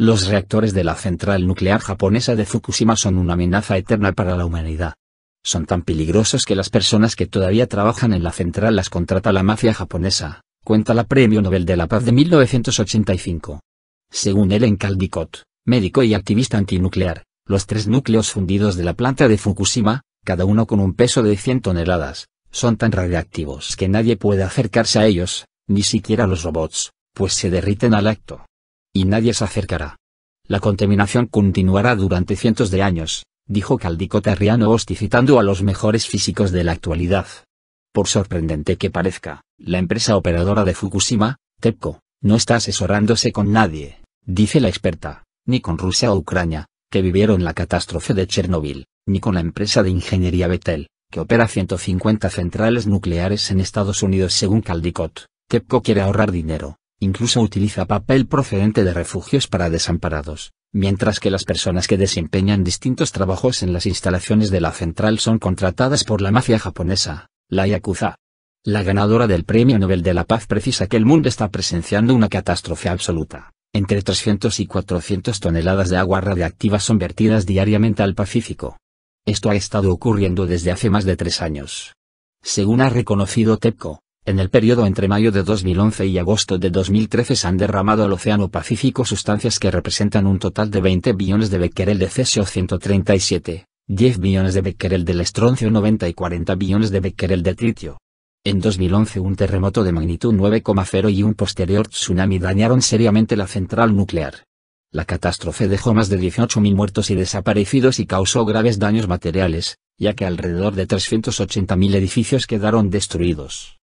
Los reactores de la central nuclear japonesa de Fukushima son una amenaza eterna para la humanidad. Son tan peligrosos que las personas que todavía trabajan en la central las contrata la mafia japonesa, cuenta la Premio Nobel de la Paz de 1985. Según Ellen Caldicott, médico y activista antinuclear, los tres núcleos fundidos de la planta de Fukushima, cada uno con un peso de 100 toneladas, son tan radiactivos que nadie puede acercarse a ellos, ni siquiera los robots, pues se derriten al acto y nadie se acercará. La contaminación continuará durante cientos de años, dijo Caldico Osti citando a los mejores físicos de la actualidad. Por sorprendente que parezca, la empresa operadora de Fukushima, TEPCO, no está asesorándose con nadie, dice la experta, ni con Rusia o Ucrania, que vivieron la catástrofe de Chernóbil, ni con la empresa de ingeniería Betel, que opera 150 centrales nucleares en Estados Unidos según Caldicott. TEPCO quiere ahorrar dinero, Incluso utiliza papel procedente de refugios para desamparados, mientras que las personas que desempeñan distintos trabajos en las instalaciones de la central son contratadas por la mafia japonesa, la Yakuza. La ganadora del Premio Nobel de la Paz precisa que el mundo está presenciando una catástrofe absoluta. Entre 300 y 400 toneladas de agua radiactiva son vertidas diariamente al Pacífico. Esto ha estado ocurriendo desde hace más de tres años. Según ha reconocido TEPCO, en el periodo entre mayo de 2011 y agosto de 2013 se han derramado al Océano Pacífico sustancias que representan un total de 20 billones de becquerel de cesio 137, 10 billones de becquerel del estroncio 90 y 40 billones de becquerel de tritio. En 2011 un terremoto de magnitud 9,0 y un posterior tsunami dañaron seriamente la central nuclear. La catástrofe dejó más de 18.000 muertos y desaparecidos y causó graves daños materiales, ya que alrededor de 380.000 edificios quedaron destruidos.